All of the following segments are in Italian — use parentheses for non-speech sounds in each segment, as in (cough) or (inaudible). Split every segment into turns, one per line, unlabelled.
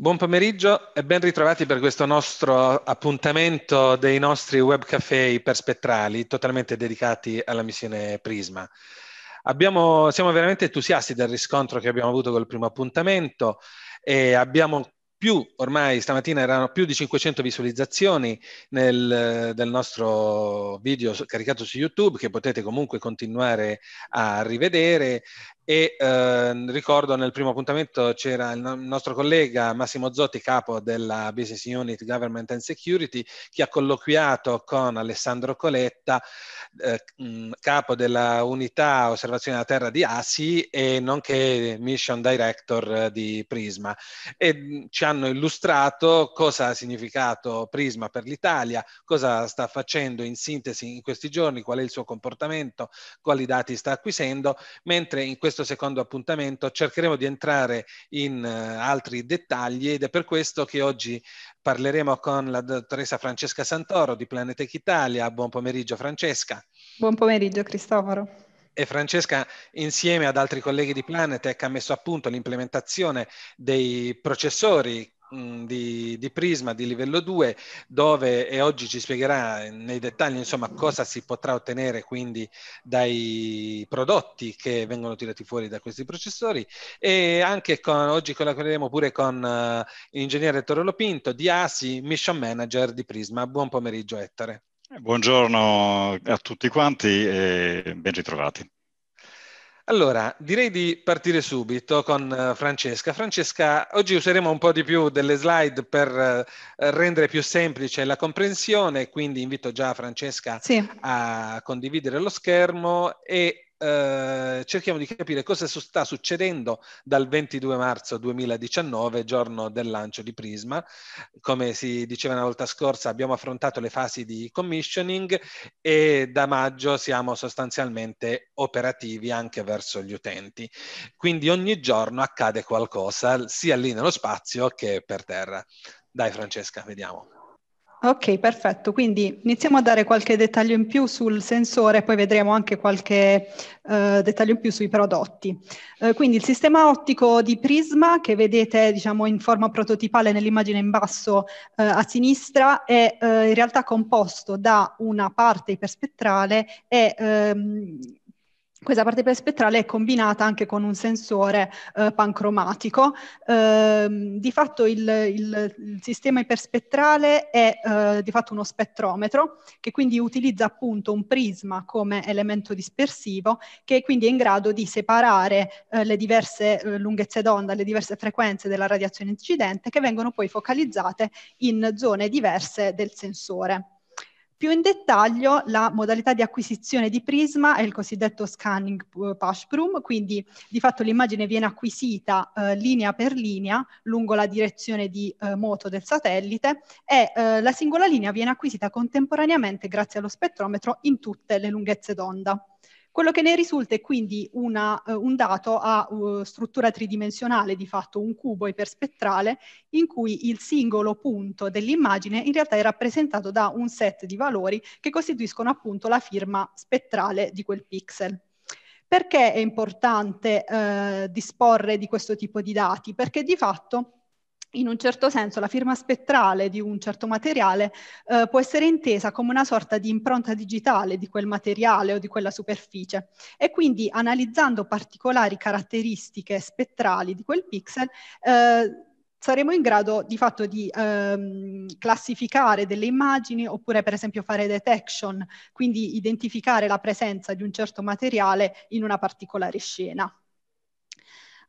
Buon pomeriggio e ben
ritrovati per questo nostro appuntamento dei nostri web cafe per totalmente dedicati alla missione Prisma. Abbiamo, siamo veramente entusiasti del riscontro che abbiamo avuto col primo appuntamento e abbiamo più, ormai stamattina erano più di 500 visualizzazioni nel, del nostro video caricato su YouTube che potete comunque continuare a rivedere e eh, ricordo nel primo appuntamento c'era il, nostro collega Massimo Zotti, capo della Business Unit Government and Security, che ha colloquiato con Alessandro Coletta, eh, capo della unità osservazione della Terra di ASI e nonché Mission Director di Prisma e ci hanno illustrato cosa ha significato Prisma per l'Italia, cosa sta facendo in sintesi in questi giorni, qual è il suo comportamento, quali dati sta acquisendo, mentre in questo questo secondo appuntamento cercheremo di entrare in uh, altri dettagli ed è per questo che oggi parleremo con la dottoressa Francesca Santoro di Planetech Italia. Buon pomeriggio Francesca.
Buon pomeriggio Cristoforo
e Francesca insieme ad altri colleghi di Planetech ha messo a punto l'implementazione dei processori di, di, Prisma di livello 2 dove e oggi ci spiegherà nei dettagli insomma cosa si potrà ottenere quindi dai prodotti che vengono tirati fuori da questi processori e anche con, oggi collaboreremo pure con uh, l'ingegnere Torolo Pinto di ASI Mission Manager di Prisma. Buon pomeriggio Ettore.
Buongiorno a tutti quanti e ben ritrovati.
Allora, direi di partire subito con eh, Francesca. Francesca, oggi useremo un po' di più delle slide per eh, rendere più semplice la comprensione, quindi invito già Francesca sì. a condividere lo schermo e eh, cerchiamo di capire cosa sta succedendo dal 22 marzo 2019, giorno del lancio di Prisma. Come si diceva la volta scorsa, abbiamo affrontato le fasi di commissioning e da maggio siamo sostanzialmente operativi anche verso gli utenti. Quindi ogni giorno accade qualcosa, sia lì nello spazio che per terra. Dai Francesca, vediamo.
Ok, perfetto. Quindi iniziamo a dare qualche dettaglio in più sul sensore, poi vedremo anche qualche eh, dettaglio in più sui prodotti. Eh, quindi il sistema ottico di Prisma, che vedete diciamo, in forma prototipale nell'immagine in basso eh, a sinistra, è eh, in realtà composto da una parte iperspettrale e ehm, questa parte spettrale è combinata anche con un sensore eh, pancromatico. Eh, di fatto il, il, il, sistema iperspettrale è eh, di fatto uno spettrometro che quindi utilizza appunto un prisma come elemento dispersivo che quindi è in grado di separare eh, le diverse eh, lunghezze d'onda, le diverse frequenze della radiazione incidente che vengono poi focalizzate in zone diverse del sensore. Più in dettaglio la modalità di acquisizione di prisma è il cosiddetto scanning eh, pashbroom, quindi di fatto l'immagine viene acquisita eh, linea per linea lungo la direzione di eh, moto del satellite e eh, la singola linea viene acquisita contemporaneamente grazie allo spettrometro in tutte le lunghezze d'onda. Quello che ne risulta è quindi una, uh, un dato a uh, struttura tridimensionale, di fatto un cubo iperspettrale, in cui il singolo punto dell'immagine in realtà è rappresentato da un set di valori che costituiscono appunto la firma spettrale di quel pixel. Perché è importante eh, disporre di questo tipo di dati? Perché di fatto in un certo senso la firma spettrale di un certo materiale eh, può essere intesa come una sorta di impronta digitale di quel materiale o di quella superficie e quindi analizzando particolari caratteristiche spettrali di quel pixel eh, saremo in grado di fatto di ehm, classificare delle immagini oppure per esempio fare detection, quindi identificare la presenza di un certo materiale in una particolare scena.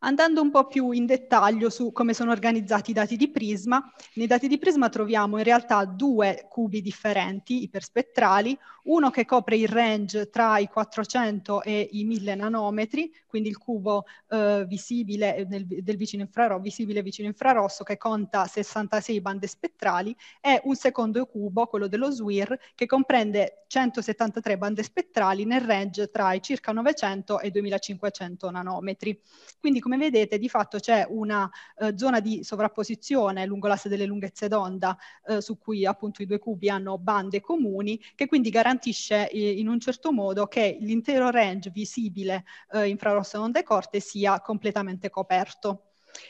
Andando un po' più in dettaglio su come sono organizzati i dati di prisma, nei dati di prisma troviamo in realtà due cubi differenti, iperspettrali, uno che copre il range tra i 400 e i 1000 nanometri, quindi il cubo eh, visibile nel, del vicino infrarosso, visibile vicino infrarosso che conta 66 bande spettrali, e un secondo cubo, quello dello SWIR, che comprende 173 bande spettrali nel range tra i circa 900 e i 2500 nanometri. Quindi come vedete di fatto c'è una eh, zona di sovrapposizione lungo l'asse delle lunghezze d'onda eh, su cui appunto i due cubi hanno bande comuni che quindi garantisce eh, in un certo modo che l'intero range visibile eh, infrarosso onde corte sia completamente coperto.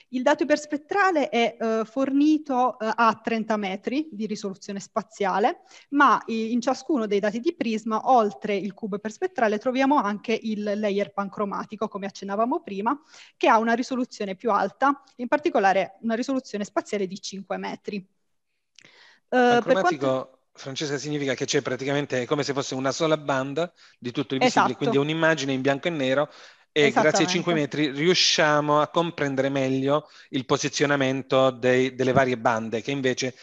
Il dato iperspettrale è eh, fornito eh, a 30 metri di risoluzione spaziale, ma eh, in ciascuno dei dati di prisma, oltre il cubo iperspettrale, troviamo anche il layer pancromatico, come accennavamo prima, che ha una risoluzione più alta, in particolare una risoluzione spaziale di 5 metri. Uh,
Francesca, significa che c'è praticamente come se fosse una sola banda di tutto il visibile, esatto. quindi è un'immagine in bianco e nero e grazie ai 5 metri riusciamo a comprendere meglio il posizionamento dei, delle varie bande che invece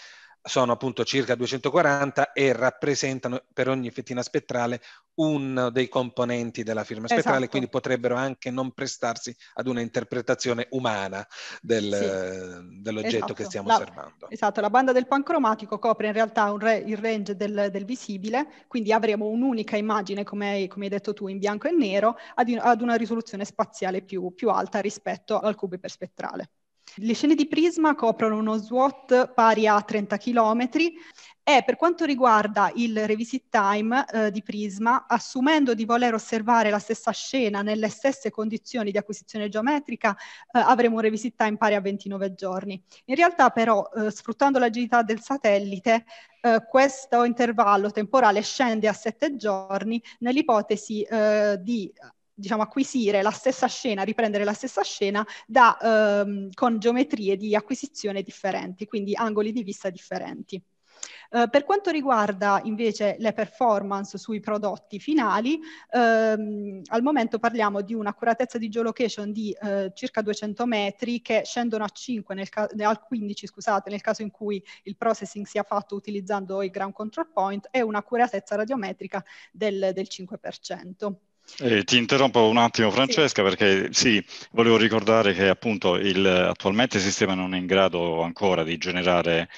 sono appunto circa 240 e rappresentano per ogni fettina spettrale uno dei componenti della firma spettrale, esatto. quindi potrebbero anche non prestarsi ad una interpretazione umana del, sì. dell'oggetto esatto. che stiamo la, osservando.
Esatto, la banda del pancromatico copre in realtà re, il range del, del, visibile, quindi avremo un'unica immagine, come hai, come hai, detto tu, in bianco e nero, ad, ad una risoluzione spaziale più, più alta rispetto al cubo iperspettrale. Le scene di Prisma coprono uno SWOT pari a 30 km e per quanto riguarda il revisit time eh, di Prisma, assumendo di voler osservare la stessa scena nelle stesse condizioni di acquisizione geometrica, eh, avremo un revisit time pari a 29 giorni. In realtà però, eh, sfruttando l'agilità del satellite, eh, questo intervallo temporale scende a 7 giorni nell'ipotesi eh, di diciamo, acquisire la stessa scena, riprendere la stessa scena da, ehm, con geometrie di acquisizione differenti, quindi angoli di vista differenti. Eh, per quanto riguarda invece le performance sui prodotti finali, ehm, al momento parliamo di un'accuratezza di geolocation di eh, circa 200 metri che scendono a 5 nel ca- al 15 scusate, nel caso in cui il processing sia fatto utilizzando il ground control point e un'accuratezza radiometrica del, del 5%.
Eh, ti interrompo un attimo Francesca sì. perché sì, volevo ricordare che appunto il, attualmente il sistema non è in grado ancora di generare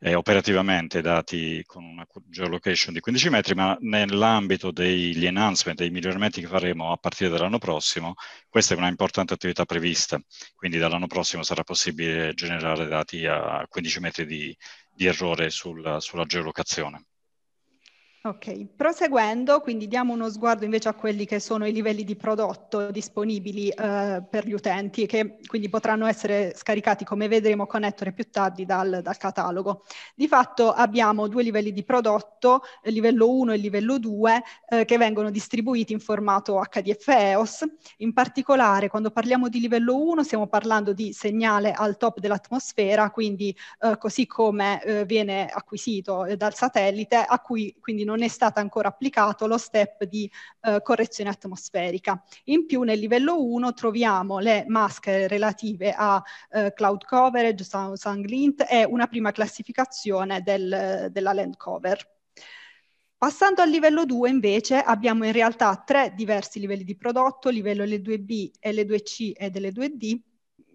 eh, operativamente dati con una geolocation di 15 metri, ma nell'ambito degli enhancement, dei miglioramenti che faremo a partire dall'anno prossimo, questa è una importante attività prevista, quindi dall'anno prossimo sarà possibile generare dati a 15 metri di, di errore sulla, sulla geolocazione.
Ok, proseguendo, quindi diamo uno sguardo invece a quelli che sono i livelli di prodotto disponibili eh, per gli utenti che quindi potranno essere scaricati, come vedremo con Ettore più tardi, dal, dal catalogo. Di fatto abbiamo due livelli di prodotto, livello 1 e livello 2, eh, che vengono distribuiti in formato HDF EOS. In particolare, quando parliamo di livello 1, stiamo parlando di segnale al top dell'atmosfera, quindi eh, così come eh, viene acquisito eh, dal satellite, a cui quindi non non è stato ancora applicato lo step di eh, correzione atmosferica. In più nel livello 1 troviamo le maschere relative a eh, cloud coverage, sound, e una prima classificazione del, della land cover. Passando al livello 2 invece abbiamo in realtà tre diversi livelli di prodotto, livello L2B, L2C ed L2D,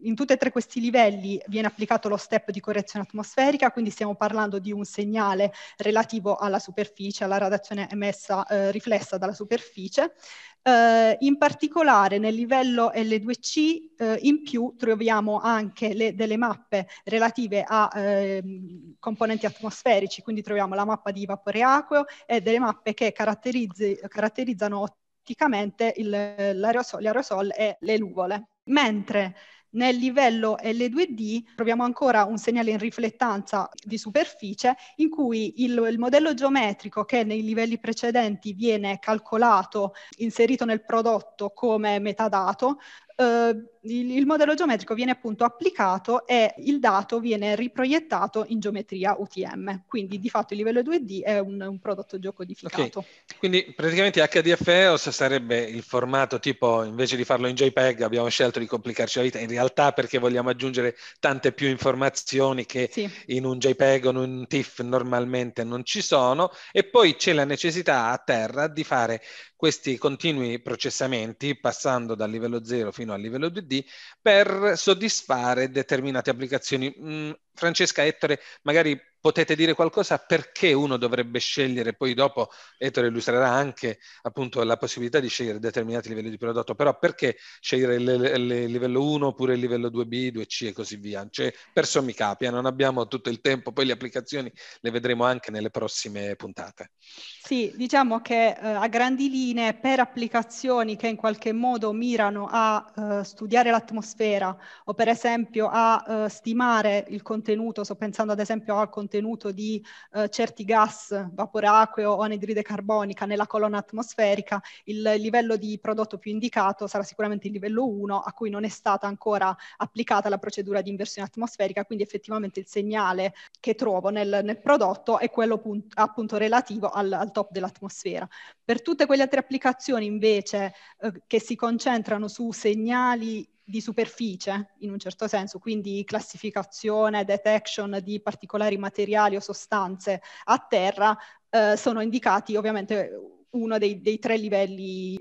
in tutti e tre questi livelli viene applicato lo step di correzione atmosferica, quindi stiamo parlando di un segnale relativo alla superficie, alla radiazione emessa, eh, riflessa dalla superficie. Eh, in particolare nel livello L2C eh, in più troviamo anche le, delle mappe relative a ehm, componenti atmosferici, quindi troviamo la mappa di vapore acqueo e delle mappe che caratterizzano otticamente l'aerosol, l'aerosol e le nuvole. Mentre nel livello L2D troviamo ancora un segnale in riflettanza di superficie in cui il, il modello geometrico che nei livelli precedenti viene calcolato, inserito nel prodotto come metadato, eh, il, il modello geometrico viene appunto applicato e il dato viene riproiettato in geometria UTM. Quindi di fatto il livello 2D è un, un prodotto geocodificato. Okay.
Quindi praticamente HDFEOS sarebbe il formato tipo invece di farlo in JPEG abbiamo scelto di complicarci la vita in realtà perché vogliamo aggiungere tante più informazioni che sì. in un JPEG o in un TIFF normalmente non ci sono e poi c'è la necessità a terra di fare questi continui processamenti passando dal livello 0 fino a livello 2D per soddisfare determinate applicazioni. Mm, Francesca Ettore, magari potete dire qualcosa perché uno dovrebbe scegliere, poi dopo Ettore illustrerà anche appunto la possibilità di scegliere determinati livelli di prodotto, però perché scegliere il livello 1 oppure il livello 2B, 2C e così via, cioè per sommi capia, non abbiamo tutto il tempo, poi le applicazioni le vedremo anche nelle prossime puntate.
Sì, diciamo che eh, a grandi linee per applicazioni che in qualche modo mirano a eh, studiare l'atmosfera o per esempio a eh, stimare il contenuto, sto pensando ad esempio al contenuto contenuto di eh, certi gas, vapore acqueo o anidride carbonica nella colonna atmosferica, il livello di prodotto più indicato sarà sicuramente il livello 1 a cui non è stata ancora applicata la procedura di inversione atmosferica, quindi effettivamente il segnale che trovo nel, nel prodotto è quello punt- appunto relativo al, al top dell'atmosfera. Per tutte quelle altre applicazioni invece eh, che si concentrano su segnali di superficie in un certo senso, quindi classificazione, detection di particolari materiali o sostanze a terra, eh, sono indicati ovviamente uno dei, dei tre livelli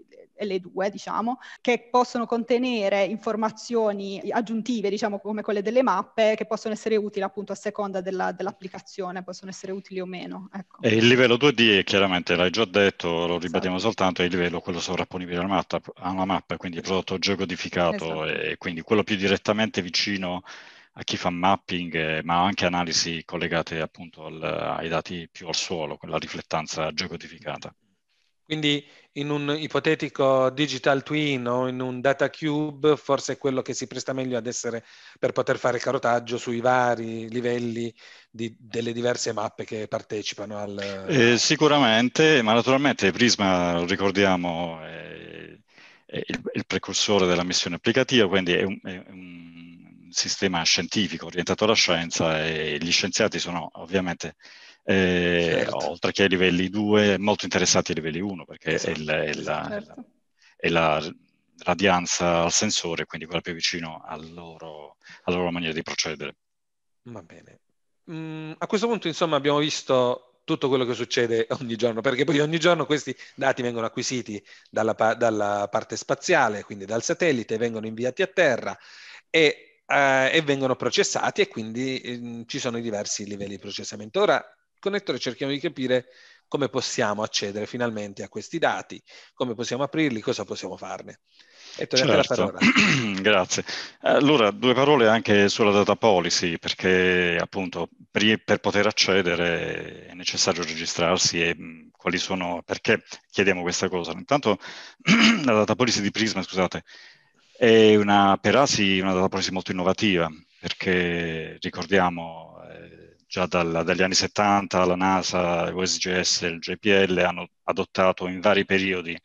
le due diciamo, che possono contenere informazioni aggiuntive, diciamo come quelle delle mappe, che possono essere utili appunto a seconda della, dell'applicazione, possono essere utili o meno. Ecco.
il livello 2D, chiaramente l'hai già detto, lo esatto. ribadiamo esatto. soltanto, è il livello quello sovrapponibile alla mappa, alla mappa quindi il prodotto geocodificato esatto. e quindi quello più direttamente vicino a chi fa mapping, eh, ma anche analisi collegate appunto al, ai dati più al suolo, quella riflettanza geocodificata.
Quindi in un ipotetico digital twin o in un data cube forse è quello che si presta meglio ad essere per poter fare carotaggio sui vari livelli di, delle diverse mappe che partecipano al...
Eh, sicuramente, ma naturalmente Prisma, ricordiamo, è, è il, il, precursore della missione applicativa, quindi è un, è un sistema scientifico orientato alla scienza e gli scienziati sono ovviamente eh, certo. oltre che ai livelli 2, molto interessati ai livelli 1 perché esatto. è, la, è, la, certo. è, la, radianza al sensore, quindi quella più vicino al loro, alla loro maniera di procedere. Va bene.
Mm, a questo punto, insomma, abbiamo visto tutto quello che succede ogni giorno, perché poi ogni giorno questi dati vengono acquisiti dalla, dalla parte spaziale, quindi dal satellite, vengono inviati a terra e, eh, e vengono processati e quindi eh, ci sono i diversi livelli di processamento. Ora connettore cerchiamo di capire come possiamo accedere finalmente a questi dati, come possiamo aprirli, cosa possiamo farne.
E certo. la parola. (clears throat) Grazie. Allora, due parole anche sulla data policy, perché appunto per, per poter accedere è necessario registrarsi e quali sono, perché chiediamo questa cosa. Intanto (clears throat) la data policy di Prisma, scusate, è una, per ASI una data policy molto innovativa, perché ricordiamo, eh, già dalla, dagli anni 70 la NASA, USGS e il JPL hanno adottato in vari periodi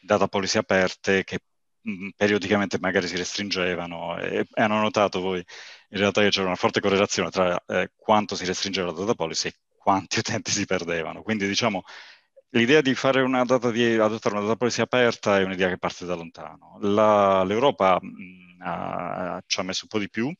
data policy aperte che mm, periodicamente magari si restringevano e, e, hanno notato voi in realtà che c'era una forte correlazione tra eh, quanto si restringeva la data policy e quanti (laughs) utenti si perdevano. Quindi diciamo l'idea di, una di adottare una data policy aperta è un'idea che parte da lontano. La, L'Europa mh, mm, ha, ci ha messo un po' di più,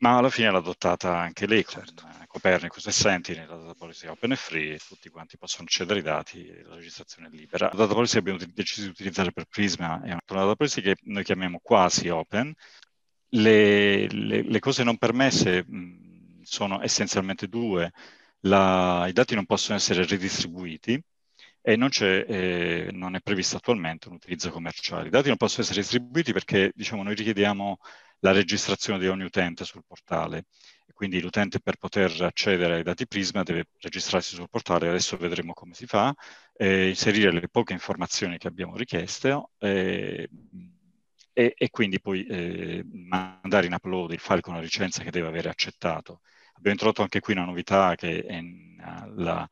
ma alla fine l'ha adottata anche lei, certo. con eh, Copernicus e Sentinel, la data policy open e free, tutti quanti possono accedere ai dati, la registrazione è libera. La data policy abbiamo deciso di utilizzare per Prisma è una data policy che noi chiamiamo quasi open. Le, le, le cose non permesse sono essenzialmente due. La, I dati non possono essere ridistribuiti, e non, eh, non, è previsto attualmente un utilizzo commerciale. I dati non possono essere distribuiti perché diciamo, noi richiediamo la registrazione di ogni utente sul portale. Quindi l'utente per poter accedere ai dati Prisma deve registrarsi sul portale, adesso vedremo come si fa, eh, inserire le poche informazioni che abbiamo richiesto eh, e, e, quindi poi eh, mandare in upload il file con la licenza che deve avere accettato. Abbiamo introdotto anche qui una novità che è eh, la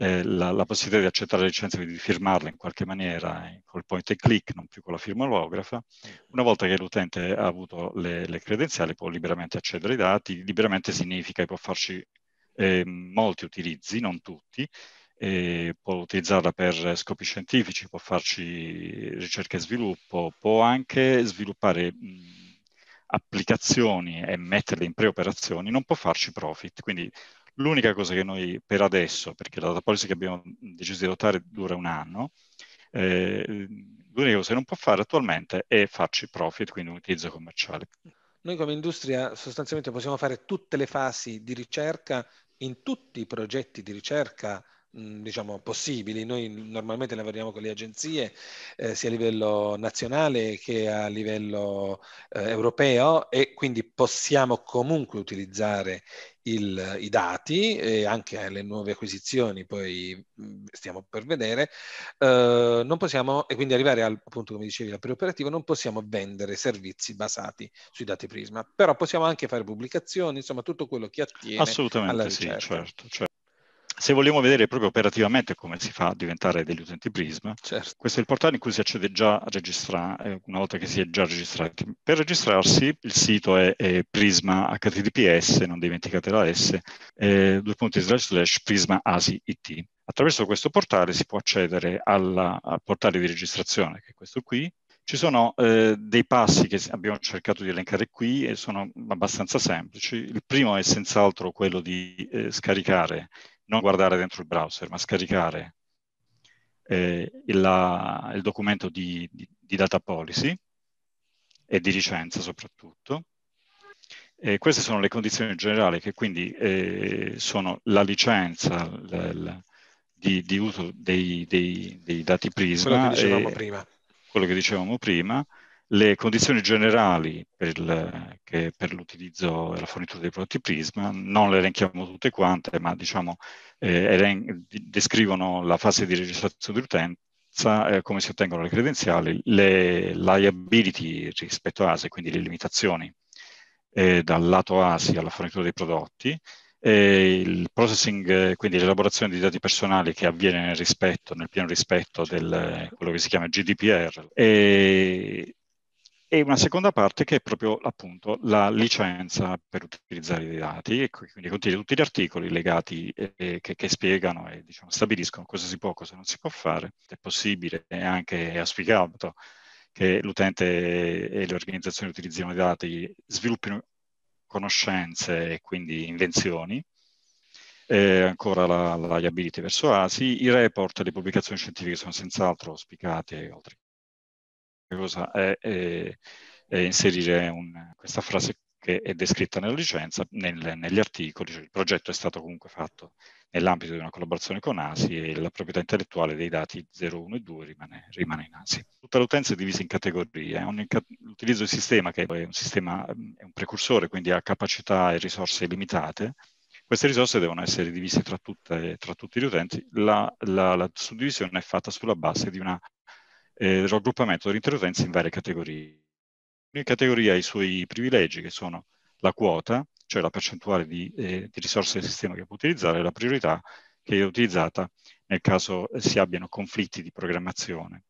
eh, la, la, possibilità di accettare le licenze, quindi di firmarle in qualche maniera eh, col point and click, non più con la firma olografa. Mm. Una volta che l'utente ha avuto le, le, credenziali può liberamente accedere ai dati, liberamente significa che può farci eh, molti utilizzi, non tutti, può utilizzarla per scopi scientifici, può farci ricerca e sviluppo, può anche sviluppare... Mh, applicazioni e metterle in preoperazioni non può farci profit, quindi L'unica cosa che noi per adesso, perché la data policy che abbiamo deciso di adottare dura un anno, eh, l'unica cosa che non può fare attualmente è farci profit, quindi un utilizzo commerciale.
Noi come industria sostanzialmente possiamo fare tutte le fasi di ricerca in tutti i progetti di ricerca diciamo, possibili. Noi normalmente lavoriamo con le agenzie eh, sia a livello nazionale che a livello eh, europeo e quindi possiamo comunque utilizzare il, i dati e anche le nuove acquisizioni, poi stiamo per vedere, eh, non possiamo, e quindi arrivare al punto, come dicevi, al preoperativo, non possiamo vendere servizi basati sui dati Prisma, però possiamo anche fare pubblicazioni, insomma tutto quello che attiene Assolutamente alla ricerca. Sì,
certo, certo se vogliamo vedere proprio operativamente come si fa a diventare degli utenti Prism, certo. questo è il portale in cui si accede già a registrare, eh, una volta che si è già registrati. Per registrarsi il sito è, è prisma https, non dimenticate la S, eh, due punti slash slash prisma Attraverso questo portale si può accedere alla, al portale di registrazione, che è questo qui, ci sono eh, dei passi che abbiamo cercato di elencare qui e sono abbastanza semplici. Il primo è senz'altro quello di eh, scaricare non guardare dentro il browser, ma scaricare eh, il, la, il, documento di, di, di, data policy e di licenza soprattutto. E queste sono le condizioni generali che quindi eh, sono la licenza l, l, di, di, uso dei, dei, dei dati Prisma. Quello che dicevamo e, prima. Quello che dicevamo prima le condizioni generali per, il, che per l'utilizzo e la fornitura dei prodotti Prisma, non le elenchiamo tutte quante, ma diciamo, eh, elen- descrivono la fase di registrazione dell'utenza, eh, come si ottengono le credenziali, le liability rispetto a ASE, quindi le limitazioni eh, dal lato ASI alla fornitura dei prodotti, il processing, eh, quindi l'elaborazione di dati personali che avviene nel rispetto, nel pieno rispetto del eh, quello che si chiama GDPR, e e una seconda parte che è proprio appunto la licenza per utilizzare i dati e quindi contiene tutti gli articoli legati eh, che, che, spiegano e diciamo, stabiliscono cosa si può, e cosa non si può fare, è possibile e anche auspicabile che l'utente e le organizzazioni utilizzino i dati, sviluppino conoscenze e quindi invenzioni, eh, ancora la, la liability verso ASI, i report e le pubblicazioni scientifiche sono senz'altro auspicate, oltre cosa è, è, è inserire un, questa frase che è descritta nella licenza nel, negli articoli. Cioè, il progetto è stato comunque fatto nell'ambito di una collaborazione con ASI e la proprietà intellettuale dei dati 0, 1 e 2 rimane, rimane in ASI. Tutta l'utenza è divisa in categorie. Cat- l'utilizzo del sistema, che è un sistema, è un precursore, quindi ha capacità e risorse limitate, queste risorse devono essere divise tra, tutte, tra tutti gli utenti. La, la, la, suddivisione è fatta sulla base di una eh, raggruppamento delle in varie categorie. Ogni categoria ha i suoi privilegi, che sono la quota, cioè la percentuale di, eh, di risorse del sistema che può utilizzare, e la priorità che è utilizzata nel caso si abbiano conflitti di programmazione.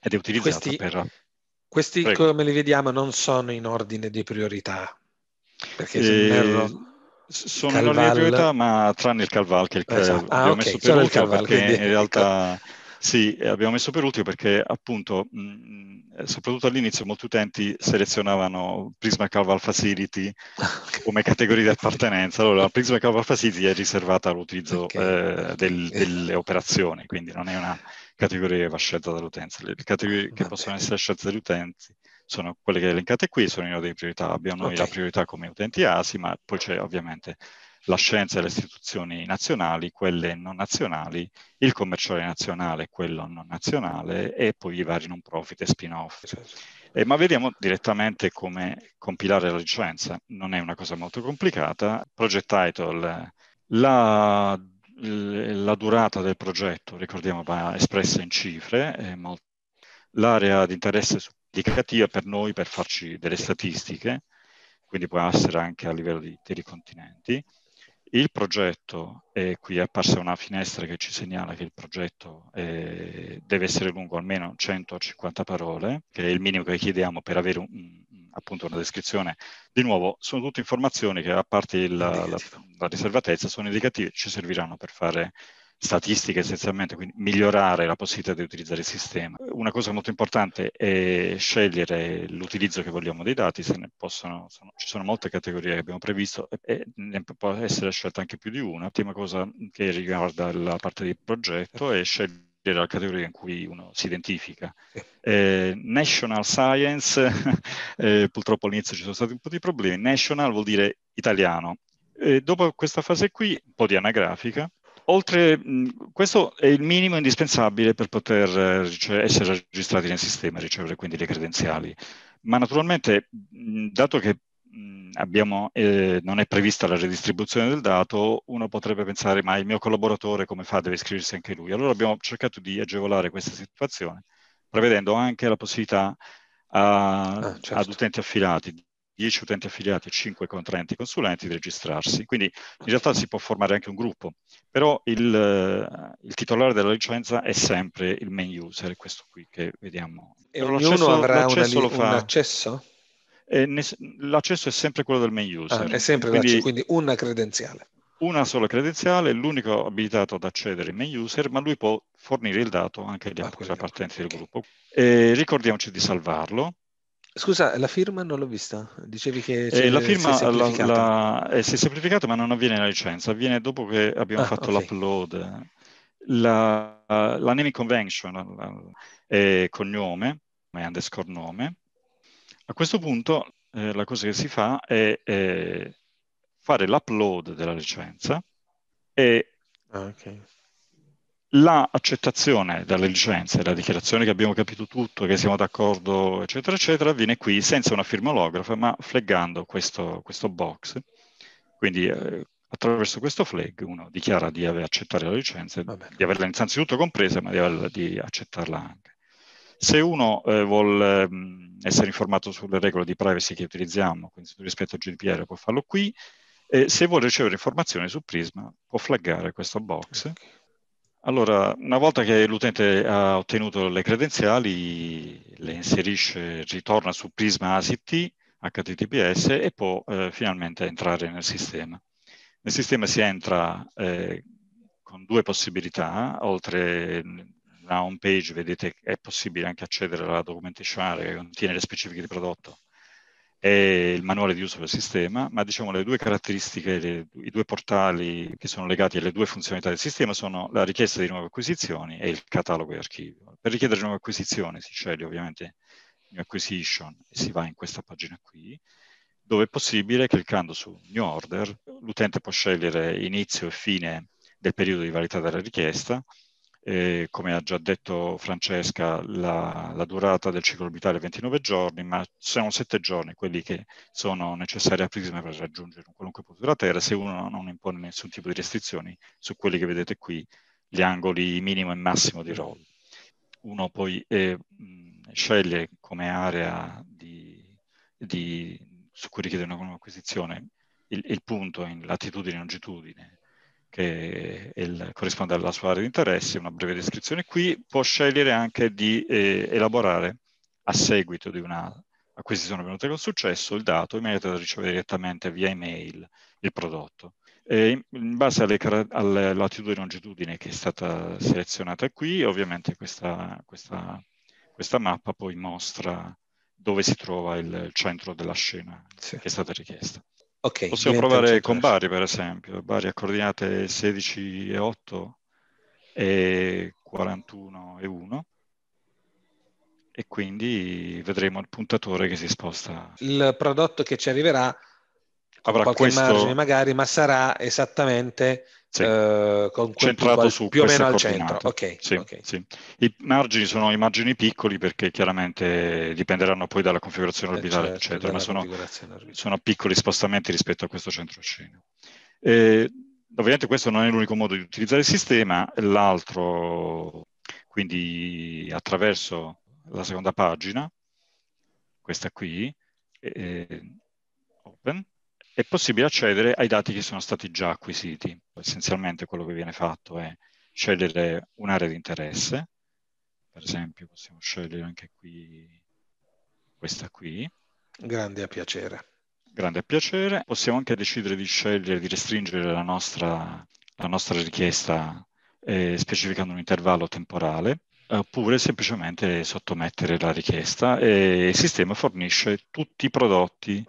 Ed è utilizzata questi, per...
Questi, Prego. come li vediamo, non sono in ordine di priorità, perché se erro eh, sono Calval... in ordine di priorità,
ma tranne il Calval che è il, esatto. ah, ho okay. messo per ultimo perché quindi... in realtà ecco. Sì, abbiamo messo per ultimo perché appunto, mh, mm, mm, soprattutto all'inizio, molti utenti selezionavano Prisma Calval Facility (laughs) come categoria di appartenenza. Allora, Prisma Calval Facility è riservata all'utilizzo okay. eh, del, eh. delle operazioni, quindi non è una categoria che va scelta dall'utenza. Le categorie che possono essere scelte dagli utenti sono quelle che elencate qui, sono in ordine di priorità. Abbiamo noi okay. la priorità come utenti ASI, ma poi c'è ovviamente la scienza e le istituzioni nazionali, quelle non nazionali, il commerciale nazionale quello non nazionale e poi i vari non profit e spin-off. Eh, ma vediamo direttamente come compilare la licenza. Non è una cosa molto complicata. Project title, la, la durata del progetto, ricordiamo, va espressa in cifre. Molto... L'area di interesse supplicativa per noi per farci delle statistiche, quindi può essere anche a livello di, di continenti. Il progetto, e eh, qui è apparsa una finestra che ci segnala che il progetto eh, deve essere lungo almeno 150 parole, che è il minimo che chiediamo per avere un, appunto una descrizione. Di nuovo, sono tutte informazioni che a parte il, la, la riservatezza sono indicative, ci serviranno per fare statistica essenzialmente, quindi migliorare la possibilità di utilizzare il sistema. Una cosa molto importante è scegliere l'utilizzo che vogliamo dei dati, se ne possono, sono, ci sono molte categorie che abbiamo previsto e ne può essere scelta anche più di una. Prima cosa che riguarda la parte del progetto è scegliere la categoria in cui uno si identifica. Eh, national Science, (laughs) eh, purtroppo all'inizio ci sono stati un po' di problemi, National vuol dire italiano. Eh, dopo questa fase qui, un po' di anagrafica, Oltre, questo è il minimo indispensabile per poter eh, essere registrati nel sistema e ricevere quindi le credenziali. Ma naturalmente, dato che abbiamo, eh, non è prevista la redistribuzione del dato, uno potrebbe pensare, ma il mio collaboratore come fa? Deve iscriversi anche lui. Allora abbiamo cercato di agevolare questa situazione, prevedendo anche la possibilità a, ah, certo. ad utenti affilati 10 utenti affiliati e 5 contraenti consulenti di registrarsi. Quindi in realtà si può formare anche un gruppo, però il, eh, il titolare della licenza è sempre il main user, questo qui che vediamo. E però ognuno avrà l'accesso una, un accesso? Eh, ne, l'accesso è sempre quello del main ah, user. Ah, è sempre quindi, quindi una credenziale una sola credenziale, l'unico abilitato ad accedere il main user, ma lui può fornire il dato anche agli altri ah, appartenenti del gruppo. E ricordiamoci di salvarlo Scusa, la firma non l'ho vista.
Dicevi che eh, la firma si è, la, la,
eh, si è semplificata, ma non avviene la licenza, avviene dopo che abbiamo ah, fatto okay. l'upload. La, la, naming convention è cognome, ma è underscore nome. A questo punto eh, la cosa che si fa è, è fare l'upload della licenza e ah, okay. L'accettazione delle licenze, la dichiarazione che abbiamo capito tutto, che siamo d'accordo, eccetera, eccetera, avviene qui senza una firma olografa, ma flaggando questo, questo box. Quindi eh, attraverso questo flag uno dichiara di aver accettato la licenza, di averla innanzitutto compresa, ma di, averla, di accettarla anche. Se uno eh, vuole ehm, mh, essere informato sulle regole di privacy che utilizziamo, quindi rispetto al GDPR può farlo qui, e se vuole ricevere informazioni su Prisma può flaggare questo box. Okay allora, una volta che l'utente ha ottenuto le credenziali, le inserisce, ritorna su Prisma ACT, HTTPS e può eh, finalmente entrare nel sistema. Nel sistema si entra eh, con due possibilità, oltre mm, la home page vedete è possibile anche accedere alla documentation area che contiene le specifiche di prodotto è il manuale di uso del sistema, ma diciamo le due caratteristiche, le, i due portali che sono legati alle due funzionalità del sistema sono la richiesta di nuove acquisizioni e il catalogo di archivio. Per richiedere nuove acquisizioni si sceglie ovviamente New Acquisition e si va in questa pagina qui, dove è possibile, cliccando su New Order, l'utente può scegliere inizio e fine del periodo di validità della richiesta, eh, come ha già detto Francesca, la, la, durata del ciclo orbitale è 29 giorni, ma sono 7 giorni quelli che sono necessari a Prisma per raggiungere un qualunque punto della Terra, se uno non impone nessun tipo di restrizioni su quelli che vedete qui, gli angoli minimo e massimo di roll. Uno poi eh, sceglie come area di, di, su cui richiede un'acquisizione il, il punto in latitudine e longitudine che il, corrisponde alla sua area di interesse, una breve descrizione qui, può scegliere anche di eh, elaborare a seguito di una acquisizione venuta con successo il dato in maniera da ricevere direttamente via email il prodotto. E in base alle, alle latitudine e longitudine che è stata selezionata qui, ovviamente questa, questa, questa mappa poi mostra dove si trova il centro della scena sì. che è stata richiesta. Okay, Possiamo provare con Bari, per esempio. Bari a coordinate 16 e 8 e 41 e 1 e quindi vedremo il puntatore che si sposta. Il prodotto che ci arriverà avrà qualche questo... margine
magari, ma sarà esattamente sì. eh, con centrato su più o meno al centro. Okay,
sì, okay. Sì. I margini sono i margini piccoli perché chiaramente dipenderanno poi dalla configurazione eh, orbitale, certo, eccetera, ma sono, sono, piccoli spostamenti rispetto a questo centrocino. Eh, ovviamente questo non è l'unico modo di utilizzare il sistema, l'altro, quindi attraverso la seconda pagina, questa qui, eh, open, è possibile accedere ai dati che sono stati già acquisiti. Essenzialmente quello che viene fatto è scegliere un'area di interesse, per esempio possiamo scegliere anche qui questa qui. Grande a piacere. Grande a piacere. Possiamo anche decidere di scegliere, di restringere la nostra, la nostra richiesta eh, specificando un intervallo temporale oppure semplicemente sottomettere la richiesta e il sistema fornisce tutti i prodotti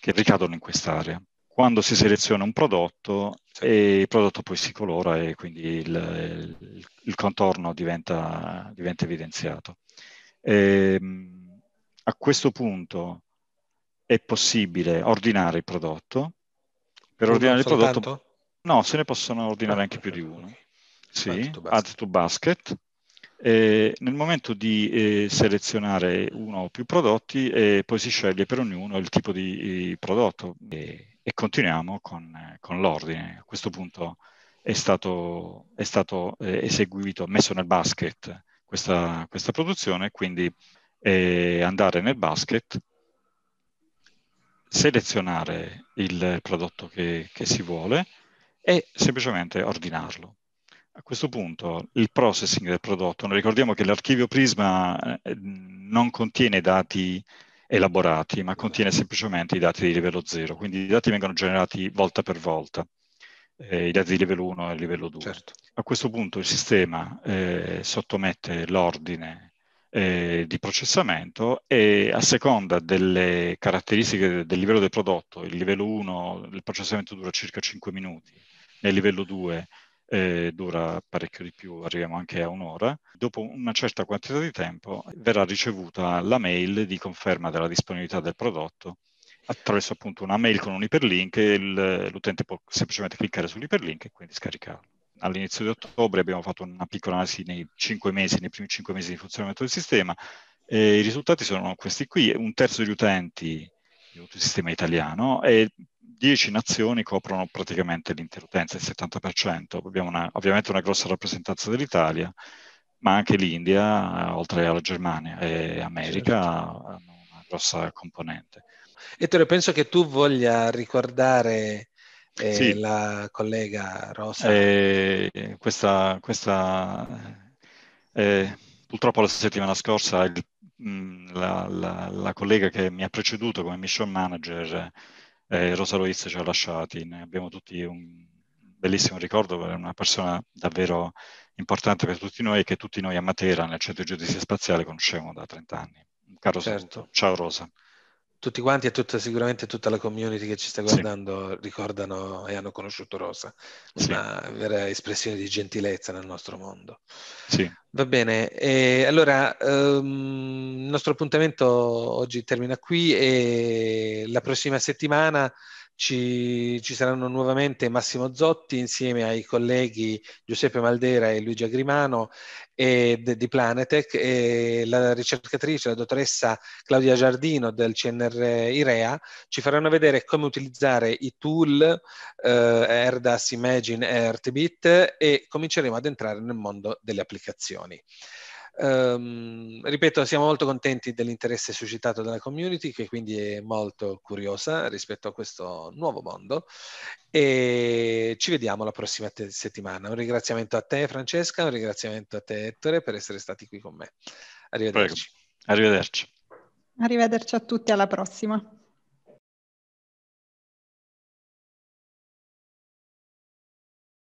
che ricadono in quest'area. Quando si seleziona un prodotto, e il prodotto poi si colora e quindi il, il, il contorno diventa, diventa evidenziato. E, ehm, a questo punto è possibile ordinare il prodotto. Per non ordinare il prodotto... No, se ne possono ordinare ah, anche più di uno. Sì, add to basket eh, nel momento di eh, selezionare uno o più prodotti, eh, poi si sceglie per ognuno il tipo di prodotto e, e continuiamo con, con l'ordine. A questo punto è stato, è stato eh, eseguito, messo nel basket questa, questa produzione, quindi eh, andare nel basket, selezionare il prodotto che, che si vuole e semplicemente ordinarlo. A questo punto il processing del prodotto, noi ricordiamo che l'archivio Prisma eh, non contiene dati elaborati, ma contiene semplicemente i dati di livello 0, quindi i dati vengono generati volta per volta, eh, i dati di livello 1 e livello 2. Certo. A questo punto il sistema eh, sottomette l'ordine eh, di processamento e a seconda delle caratteristiche del livello del prodotto, il livello 1, il processamento dura circa 5 minuti, nel livello 2 eh, dura parecchio di più, arriviamo anche a un'ora. Dopo una certa quantità di tempo verrà ricevuta la mail di conferma della disponibilità del prodotto attraverso appunto una mail con un iperlink e l'utente può semplicemente cliccare sull'iperlink e quindi scaricarlo. All'inizio di ottobre abbiamo fatto una piccola analisi nei, mesi, nei primi cinque mesi di funzionamento del sistema e i risultati sono questi qui. Un terzo degli utenti di il sistema italiano e 10 nazioni coprono praticamente l'intera utenza, il 70%. Abbiamo una, ovviamente una grossa rappresentanza dell'Italia, ma anche l'India, oltre alla Germania e America, certo. hanno una grossa componente.
Ettore, penso che tu voglia ricordare eh, sì. la collega Rosa.
Eh, questa, questa eh, purtroppo la settimana scorsa il, mm, la, la, la, collega che mi ha preceduto come mission manager eh, Rosa Loiz ci ha lasciati, ne abbiamo tutti un bellissimo ricordo, è una persona davvero importante per tutti noi e che tutti noi a Matera, nel centro di giudizio spaziale, conoscevamo da 30 anni. Un caro certo. saluto. Ciao Rosa tutti quanti e tutta,
sicuramente tutta la community che ci sta guardando sì. ricordano e hanno conosciuto Rosa, una vera espressione di gentilezza nel nostro mondo. Sì. Va bene, e allora um, il nostro appuntamento oggi termina qui e la prossima settimana ci, ci, saranno nuovamente Massimo Zotti insieme ai colleghi Giuseppe Maldera e Luigi Agrimano e, de, di Planetech e la ricercatrice, la dottoressa Claudia Giardino del CNR IREA ci faranno vedere come utilizzare i tool eh, AirDAS Imagine e Artbit e cominceremo ad entrare nel mondo delle applicazioni. Um, ripeto, siamo molto contenti dell'interesse suscitato dalla community, che quindi è molto curiosa rispetto a questo nuovo mondo. E ci vediamo la prossima settimana. Un ringraziamento a te, Francesca, un ringraziamento a te, Ettore, per essere stati qui con me. Arrivederci. Prego.
Arrivederci.
Arrivederci a tutti, alla prossima.